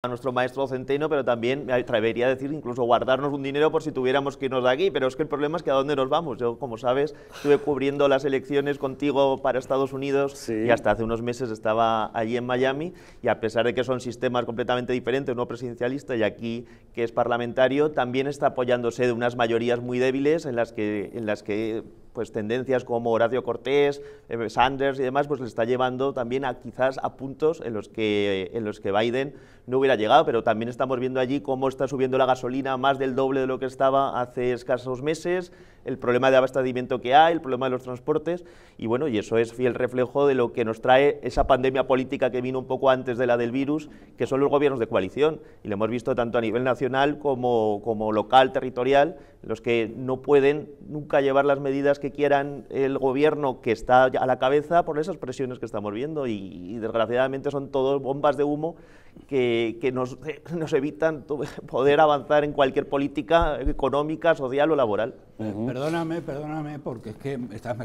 a nuestro maestro Centeno, pero también me atrevería a decir incluso guardarnos un dinero por si tuviéramos que irnos de aquí, pero es que el problema es que a dónde nos vamos. Yo, como sabes, estuve cubriendo las elecciones contigo para Estados Unidos y hasta hace unos meses estaba allí en Miami y a pesar de que son sistemas completamente diferentes, uno presidencialista y aquí que es parlamentario, también está apoyándose de unas mayorías muy débiles en las que, en las que pues tendencias como Horacio Cortés, eh, Sanders y demás, pues le está llevando también a quizás a puntos en los que, en los que Biden no hubiera llegado, pero también estamos viendo allí cómo está subiendo la gasolina más del doble de lo que estaba hace escasos meses, el problema de abastecimiento que hay, el problema de los transportes, y bueno, y eso es fiel reflejo de lo que nos trae esa pandemia política que vino un poco antes de la del virus, que son los gobiernos de coalición, y lo hemos visto tanto a nivel nacional como, local, territorial, los que no pueden nunca llevar las medidas que quieran el gobierno que está a la cabeza por esas presiones que estamos viendo, y, y desgraciadamente son todos bombas de humo que, nos, nos, evitan poder avanzar en cualquier política económica, social o laboral. Perdóname, perdóname, porque es que estás